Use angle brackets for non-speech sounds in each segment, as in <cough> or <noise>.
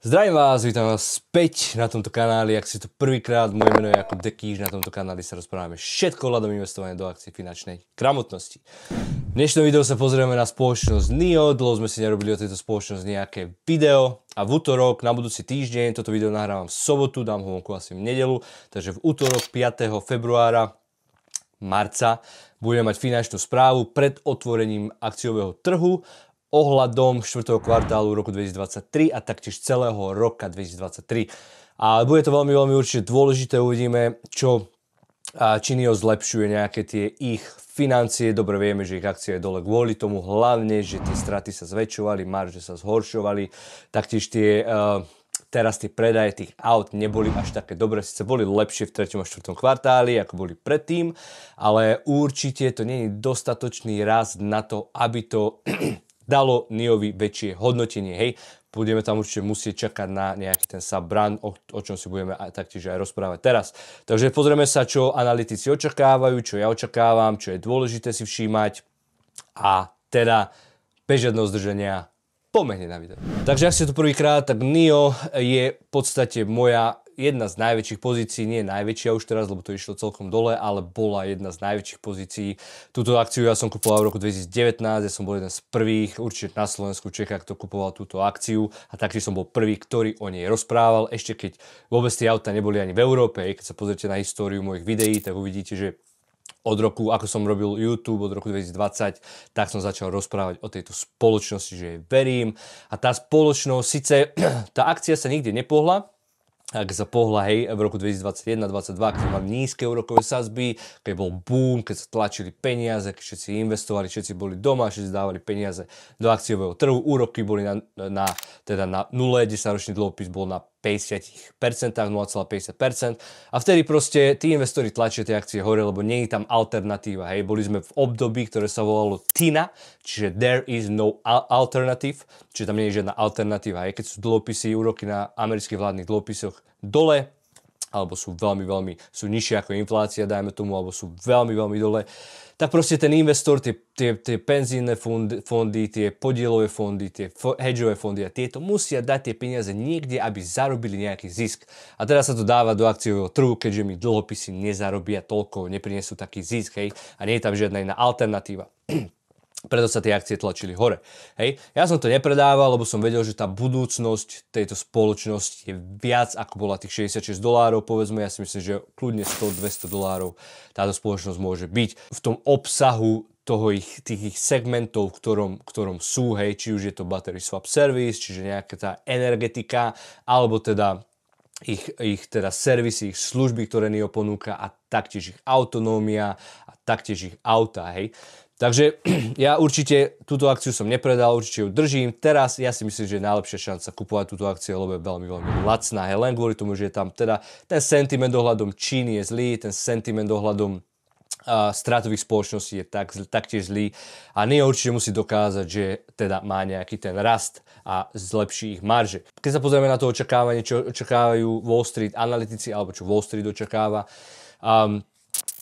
Zdravím vás, vítam vás späť na tomto kanáli, ak si to prvýkrát, moje meno je ako Dekýž, na tomto kanáli sa rozprávame všetko hľadom investovania do akcie finančnej kramotnosti. V dnešnom videu sa pozrieme na spoločnosť NIO, dlho sme si nerobili o tejto spoločnosti nejaké video a v útorok, na budúci týždeň, toto video nahrávam v sobotu, dám ho vonku asi v nedelu, takže v útorok 5. februára marca budeme mať finančnú správu pred otvorením akciového trhu ohľadom 4. kvartálu roku 2023 a taktiež celého roka 2023. A bude to veľmi, veľmi určite dôležité, uvidíme, čo Činio zlepšuje nejaké tie ich financie. Dobre vieme, že ich akcia je dole kvôli tomu, hlavne, že tie straty sa zväčšovali, marže sa zhoršovali, taktiež tie uh, teraz tie predaje tých aut neboli až také dobré, síce boli lepšie v 3. a 4. kvartáli, ako boli predtým, ale určite to není dostatočný rast na to, aby to dalo Neovi väčšie hodnotenie. Hej, budeme tam určite musieť čakať na nejaký ten sub o, o čom si budeme aj, taktiež aj rozprávať teraz. Takže pozrieme sa, čo analytici očakávajú, čo ja očakávam, čo je dôležité si všímať a teda bežadného zdrženia pomehne na video. Takže ak ste tu prvýkrát, tak NIO je v podstate moja jedna z najväčších pozícií, nie najväčšia už teraz, lebo to išlo celkom dole, ale bola jedna z najväčších pozícií. Túto akciu ja som kupoval v roku 2019, ja som bol jeden z prvých určite na Slovensku, Čecha, kto kupoval túto akciu a taktiež som bol prvý, ktorý o nej rozprával, ešte keď vôbec tie auta neboli ani v Európe, keď sa pozrite na históriu mojich videí, tak uvidíte, že od roku, ako som robil YouTube od roku 2020, tak som začal rozprávať o tejto spoločnosti, že jej verím. A tá spoločnosť, síce <clears throat> tá akcia sa nikde nepohla, ak sa pohla hej, v roku 2021-2022, keď mali nízke úrokové sazby, keď bol boom, keď sa tlačili peniaze, keď všetci investovali, všetci boli doma, všetci dávali peniaze do akciového trhu, úroky boli na, na, teda na nule, 10 ročný dlhopis bol na 0,50%, 0,50%. A vtedy proste tí investori tlačia tie akcie hore, lebo nie je tam alternatíva. Hej, boli sme v období, ktoré sa volalo TINA, čiže There is no alternative, čiže tam nie je žiadna alternatíva. Hej, keď sú dlhopisy, úroky na amerických vládnych dlhopisoch dole, alebo sú veľmi, veľmi, sú nižšie ako inflácia, dajme tomu, alebo sú veľmi, veľmi dole, tak proste ten investor, tie, tie, tie penzínne fondy, fondy, tie podielové fondy, tie hedžové fondy a tieto musia dať tie peniaze niekde, aby zarobili nejaký zisk. A teraz sa to dáva do akciového trhu, keďže mi dlhopisy nezarobia toľko, neprinesú taký zisk, hej, a nie je tam žiadna iná alternatíva preto sa tie akcie tlačili hore. Hej. Ja som to nepredával, lebo som vedel, že tá budúcnosť tejto spoločnosti je viac ako bola tých 66 dolárov, povedzme, ja si myslím, že kľudne 100-200 dolárov táto spoločnosť môže byť. V tom obsahu toho ich, tých ich segmentov, v ktorom, ktorom sú, hej, či už je to battery swap service, čiže nejaká tá energetika, alebo teda ich, ich teda servisy, ich služby, ktoré NIO ponúka a taktiež ich autonómia a taktiež ich auta, hej. Takže <clears throat> ja určite túto akciu som nepredal, určite ju držím. Teraz ja si myslím, že je najlepšia šanca kupovať túto akciu, lebo je veľmi, veľmi lacná. Hej, len kvôli tomu, že je tam teda ten sentiment ohľadom Číny je zlý, ten sentiment ohľadom uh, stratových spoločností je tak, taktiež zlý a nie určite musí dokázať, že teda má nejaký ten rast a zlepší ich marže. Keď sa pozrieme na to očakávanie, čo očakávajú Wall Street analytici alebo čo Wall Street očakáva, um,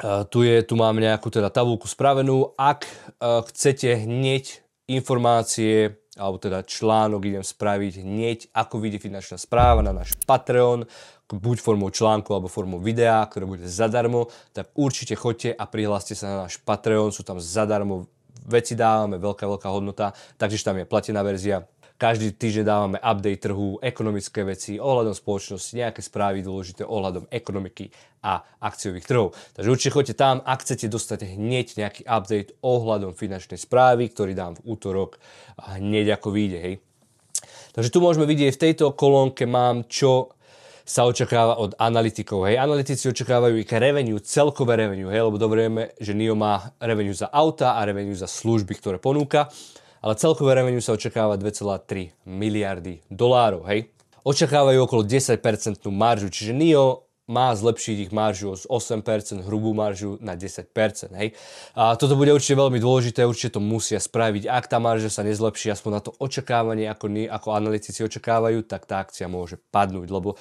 E, tu, je, tu mám nejakú teda tabulku spravenú. Ak e, chcete hneď informácie alebo teda článok idem spraviť hneď, ako vyjde finančná správa na náš Patreon, buď formou článku alebo formou videa, ktoré bude zadarmo, tak určite choďte a prihláste sa na náš Patreon, sú tam zadarmo veci dávame, veľká, veľká hodnota, takže tam je platená verzia, každý týždeň dávame update trhu, ekonomické veci, ohľadom spoločnosti, nejaké správy dôležité ohľadom ekonomiky a akciových trhov. Takže určite choďte tam, ak chcete dostať hneď nejaký update ohľadom finančnej správy, ktorý dám v útorok hneď ako vyjde. Hej. Takže tu môžeme vidieť, v tejto kolónke mám čo sa očakáva od analytikov. Hej. Analytici očakávajú ich revenue, celkové revenue, hej, lebo dobre vieme, že NIO má revenue za auta a revenue za služby, ktoré ponúka ale celkové revenue sa očakáva 2,3 miliardy dolárov, hej. Očakávajú okolo 10% maržu, čiže NIO má zlepšiť ich maržu z 8%, hrubú maržu na 10%. Hej. A toto bude určite veľmi dôležité, určite to musia spraviť. Ak tá marža sa nezlepší aspoň na to očakávanie, ako, ni, ako analytici očakávajú, tak tá akcia môže padnúť, lebo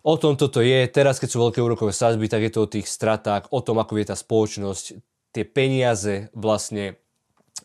O tom toto je, teraz keď sú veľké úrokové sazby, tak je to o tých stratách, o tom, ako je tá spoločnosť tie peniaze vlastne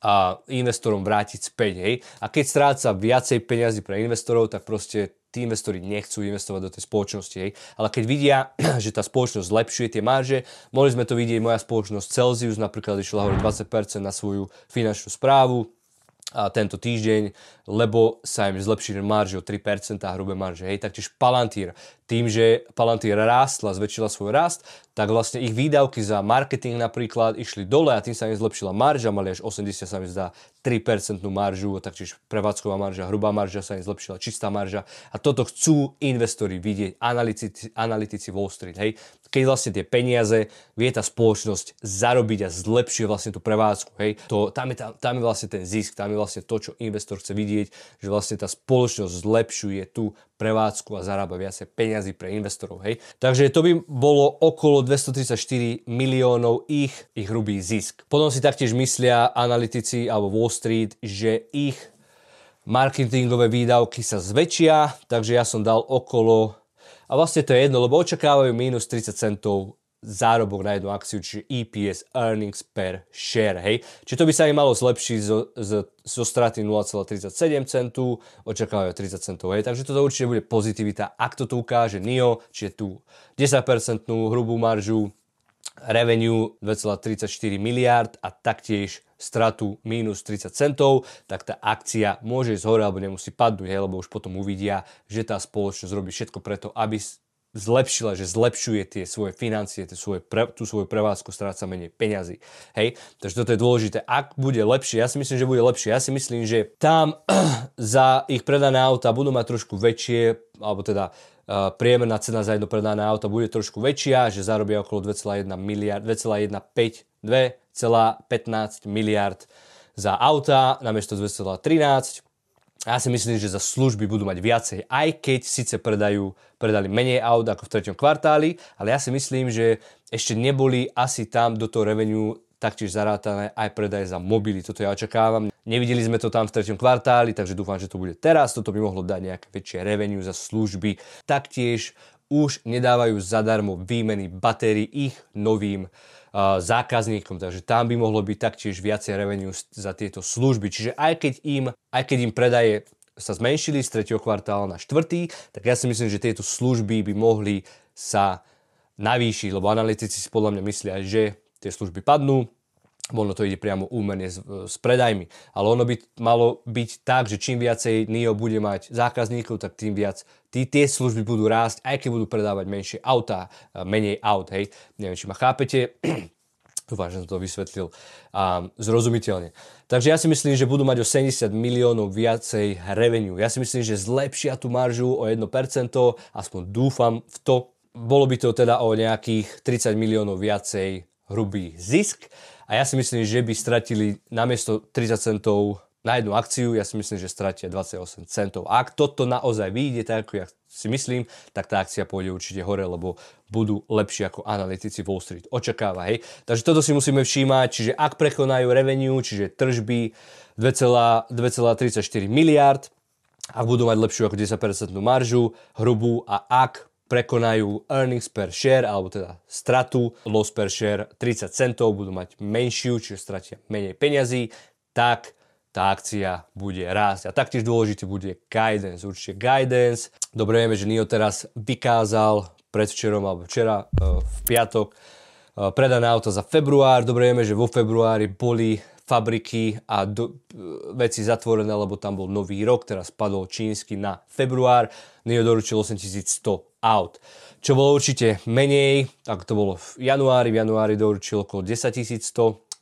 a investorom vrátiť späť. Hej. A keď stráca viacej peniazy pre investorov, tak proste tí investori nechcú investovať do tej spoločnosti. Hej. Ale keď vidia, <clears throat> že tá spoločnosť zlepšuje tie marže, mohli sme to vidieť, moja spoločnosť Celsius napríklad išla hore 20% na svoju finančnú správu, tento týždeň, lebo sa im zlepšili marže o 3%, hrubé marže. Hej, taktiež Palantír. Tým, že Palantír rástla, zväčšila svoj rast, tak vlastne ich výdavky za marketing napríklad išli dole a tým sa im zlepšila marža, mali až 80 sa mi zdá 3% maržu, taktiež prevádzková marža, hrubá marža sa im zlepšila, čistá marža a toto chcú investori vidieť, analytici, analytici Wall Street. Hej, keď vlastne tie peniaze vie tá spoločnosť zarobiť a zlepšuje vlastne tú prevádzku. Hej. To, tam, je, tam, tam je vlastne ten zisk, tam je vlastne to, čo investor chce vidieť, že vlastne tá spoločnosť zlepšuje tú prevádzku a zarába viacej peniazy pre investorov. Hej. Takže to by bolo okolo 234 miliónov ich, ich hrubý zisk. Potom si taktiež myslia analytici alebo Wall Street, že ich marketingové výdavky sa zväčšia, takže ja som dal okolo a vlastne to je jedno, lebo očakávajú minus 30 centov zárobok na jednu akciu, čiže EPS, earnings per share, hej. Čiže to by sa im malo zlepšiť zo, zo, zo straty 0,37 centu, očakávajú 30 centov, hej. Takže toto určite bude pozitivita, ak to tu ukáže NIO, čiže tú 10% hrubú maržu, revenue 2,34 miliard a taktiež stratu minus 30 centov, tak tá akcia môže ísť hore alebo nemusí padnúť, hej, lebo už potom uvidia, že tá spoločnosť robí všetko preto, aby zlepšila, že zlepšuje tie svoje financie, tie svoje pre, tú svoju prevádzku, stráca menej peňazí. Hej, takže toto je dôležité. Ak bude lepšie, ja si myslím, že bude lepšie. Ja si myslím, že tam <clears throat> za ich predané auta budú mať trošku väčšie, alebo teda priemerná cena za jedno predané auto bude trošku väčšia, že zarobia okolo 2,1 miliard, 2,15, miliard za auta namiesto 2,13. Ja si myslím, že za služby budú mať viacej, aj keď síce predajú, predali menej aut ako v treťom kvartáli, ale ja si myslím, že ešte neboli asi tam do toho revenue taktiež zarátané aj predaje za mobily. Toto ja očakávam. Nevideli sme to tam v treťom kvartáli, takže dúfam, že to bude teraz. Toto by mohlo dať nejaké väčšie revenue za služby. Taktiež už nedávajú zadarmo výmeny batérií ich novým uh, zákazníkom, takže tam by mohlo byť taktiež viacej revenue za tieto služby. Čiže aj keď im, aj keď im predaje sa zmenšili z 3. kvartála na 4., tak ja si myslím, že tieto služby by mohli sa navýšiť, lebo analytici si podľa mňa myslia, že tie služby padnú, ono to ide priamo úmerne s, s predajmi, ale ono by malo byť tak, že čím viacej NIO bude mať zákazníkov, tak tým viac tí, tie služby budú rásť, aj keď budú predávať menšie autá, e, menej aut, hej. Neviem, či ma chápete, Dúfam, <clears throat> že som to vysvetlil a zrozumiteľne. Takže ja si myslím, že budú mať o 70 miliónov viacej revenue. Ja si myslím, že zlepšia tú maržu o 1%, aspoň dúfam v to. Bolo by to teda o nejakých 30 miliónov viacej hrubý zisk a ja si myslím, že by stratili namiesto 30 centov na jednu akciu, ja si myslím, že stratia 28 centov. A ak toto naozaj vyjde, tak ako ja si myslím, tak tá akcia pôjde určite hore, lebo budú lepší ako analytici Wall Street. Očakáva, hej. Takže toto si musíme všímať, čiže ak prekonajú revenue, čiže tržby 2,34 miliard, ak budú mať lepšiu ako 10% maržu, hrubú a ak prekonajú earnings per share, alebo teda stratu, loss per share 30 centov, budú mať menšiu, čiže stratia menej peňazí, tak tá akcia bude rásť. A taktiež dôležitý bude guidance, určite guidance. Dobre vieme, že NIO teraz vykázal predvčerom alebo včera eh, v piatok eh, predané auta za február. Dobre vieme, že vo februári boli fabriky a do, veci zatvorené, lebo tam bol nový rok, teraz padol čínsky na február, Nio doručil 8100 aut. Čo bolo určite menej, tak to bolo v januári, v januári doručil okolo 10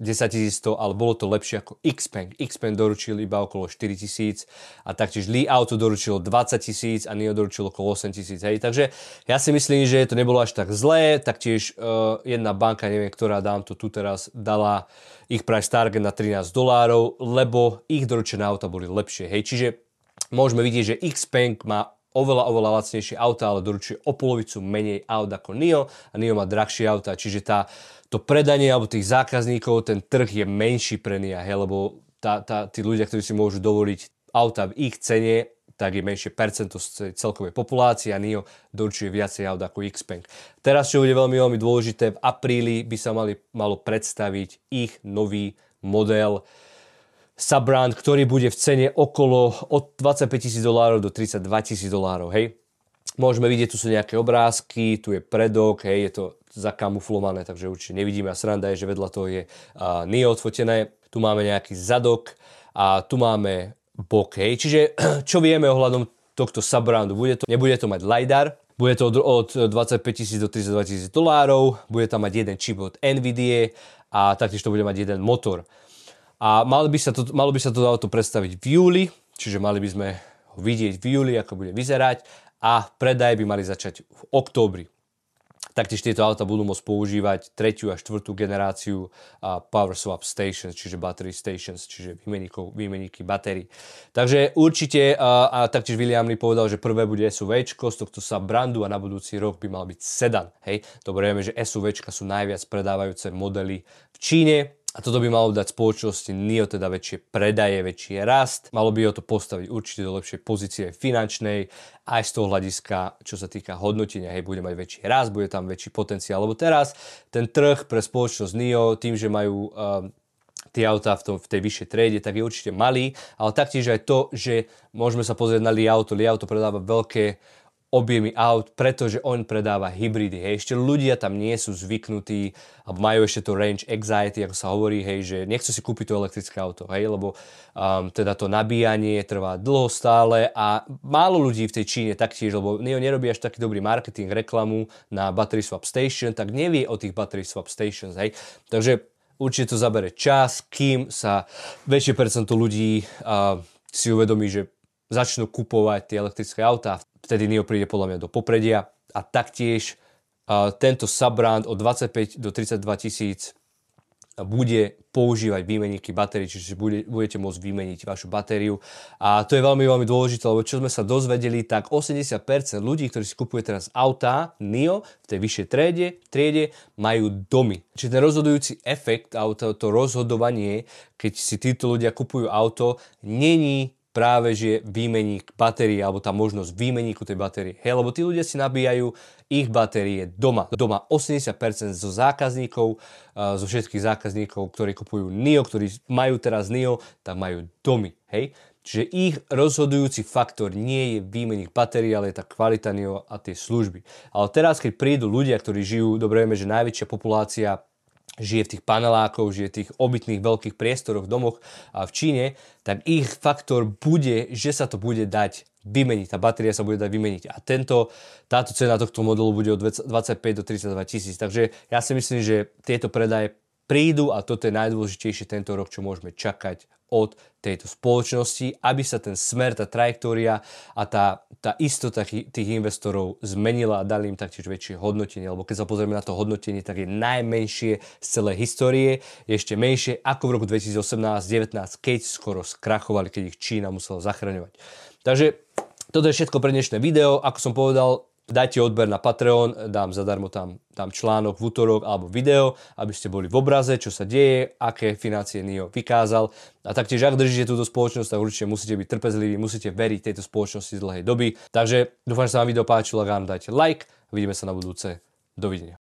100, ale bolo to lepšie ako Xpeng. Xpeng doručil iba okolo 4000 a taktiež Li Auto doručilo 20 000 a Nio doručilo okolo 8 000. Hej. Takže ja si myslím, že to nebolo až tak zlé, taktiež uh, jedna banka, neviem, ktorá dám to tu teraz, dala ich price target na 13 dolárov, lebo ich doručené auta boli lepšie. Hej. Čiže môžeme vidieť, že Xpeng má oveľa, oveľa lacnejšie auta, ale doručuje o polovicu menej aut ako NIO a NIO má drahšie auta, čiže tá, to predanie alebo tých zákazníkov, ten trh je menší pre NIO, hej, lebo tá, tá, tí ľudia, ktorí si môžu dovoliť auta v ich cene, tak je menšie percento z celkovej populácie a NIO doručuje viacej aut ako Xpeng. Teraz, čo bude veľmi, veľmi dôležité, v apríli by sa mali, malo predstaviť ich nový model subbrand, ktorý bude v cene okolo od 25 tisíc dolárov do 32 tisíc dolárov, hej. Môžeme vidieť, tu sú nejaké obrázky, tu je predok, hej, je to zakamuflované, takže určite nevidíme a sranda je, že vedľa toho je uh, nie odfotené. Tu máme nejaký zadok a tu máme bok, hej. Čiže <clears throat> čo vieme ohľadom tohto subbrandu? Bude to, nebude to mať LiDAR, bude to od, od 25 tisíc do 32 tisíc dolárov, bude tam mať jeden čip od NVIDIA a taktiež to bude mať jeden motor. A malo by sa to, malo by sa to auto predstaviť v júli, čiže mali by sme ho vidieť v júli, ako bude vyzerať a predaje by mali začať v októbri. Taktiež tieto auta budú môcť používať 3 a 4. generáciu Power Swap Stations, čiže Battery Stations, čiže výmeníky batérií. Takže určite, a taktiež William Lee povedal, že prvé bude SUV, z tohto sa brandu a na budúci rok by mal byť sedan. Hej, dobre vieme, že SUV sú najviac predávajúce modely v Číne, a toto by malo dať spoločnosti NIO teda väčšie predaje, väčší rast. Malo by ho to postaviť určite do lepšej pozície finančnej, aj z toho hľadiska, čo sa týka hodnotenia, hej, bude mať väčší rast, bude tam väčší potenciál. Lebo teraz ten trh pre spoločnosť NIO, tým, že majú um, tie autá v, v tej vyššej trade, tak je určite malý, ale taktiež aj to, že môžeme sa pozrieť na Li auto, predáva veľké objemy aut, pretože on predáva hybridy. Hej. Ešte ľudia tam nie sú zvyknutí, alebo majú ešte to range anxiety, ako sa hovorí, hej, že nechcú si kúpiť to elektrické auto, hej, lebo um, teda to nabíjanie trvá dlho stále a málo ľudí v tej Číne taktiež, lebo Neo nerobí až taký dobrý marketing, reklamu na battery swap station, tak nevie o tých battery swap stations. Hej. Takže určite to zabere čas, kým sa väčšie percento ľudí uh, si uvedomí, že začnú kupovať tie elektrické autá vtedy NIO príde podľa mňa do popredia a taktiež uh, tento subbrand od 25 do 32 tisíc bude používať výmenníky batérií, čiže bude, budete môcť vymeniť vašu batériu. A to je veľmi, veľmi dôležité, lebo čo sme sa dozvedeli, tak 80% ľudí, ktorí si kupujú teraz autá NIO v tej vyššej triede, triede majú domy. Čiže ten rozhodujúci efekt, auto, to rozhodovanie, keď si títo ľudia kupujú auto, není práve že výmeník batérie alebo tá možnosť výmeníku tej batérie. Hej, lebo tí ľudia si nabíjajú ich batérie doma. Doma 80% zo zákazníkov, eh, zo všetkých zákazníkov, ktorí kupujú NIO, ktorí majú teraz NIO, tak majú domy. Hej? Čiže ich rozhodujúci faktor nie je výmeník batérií, ale je tá kvalita NIO a tie služby. Ale teraz, keď prídu ľudia, ktorí žijú, dobre vieme, že najväčšia populácia žije v tých panelákov, žije v tých obytných veľkých priestoroch, domoch a v Číne, tak ich faktor bude, že sa to bude dať vymeniť, tá batéria sa bude dať vymeniť. A tento, táto cena tohto modelu bude od 25 do 32 tisíc. Takže ja si myslím, že tieto predaje prídu a toto je najdôležitejšie tento rok, čo môžeme čakať od tejto spoločnosti, aby sa ten smer, tá trajektória a tá, tá istota tých investorov zmenila a dali im taktiež väčšie hodnotenie. Lebo keď sa pozrieme na to hodnotenie, tak je najmenšie z celej histórie, je ešte menšie ako v roku 2018-19, keď skoro skrachovali, keď ich Čína musela zachraňovať. Takže toto je všetko pre dnešné video. Ako som povedal, Dajte odber na Patreon, dám zadarmo tam, tam článok v útorok alebo video, aby ste boli v obraze, čo sa deje, aké financie NIO vykázal. A taktiež, ak držíte túto spoločnosť, tak určite musíte byť trpezliví, musíte veriť tejto spoločnosti z dlhej doby. Takže dúfam, že sa vám video páčilo, ak áno, dajte like, vidíme sa na budúce. Dovidenia.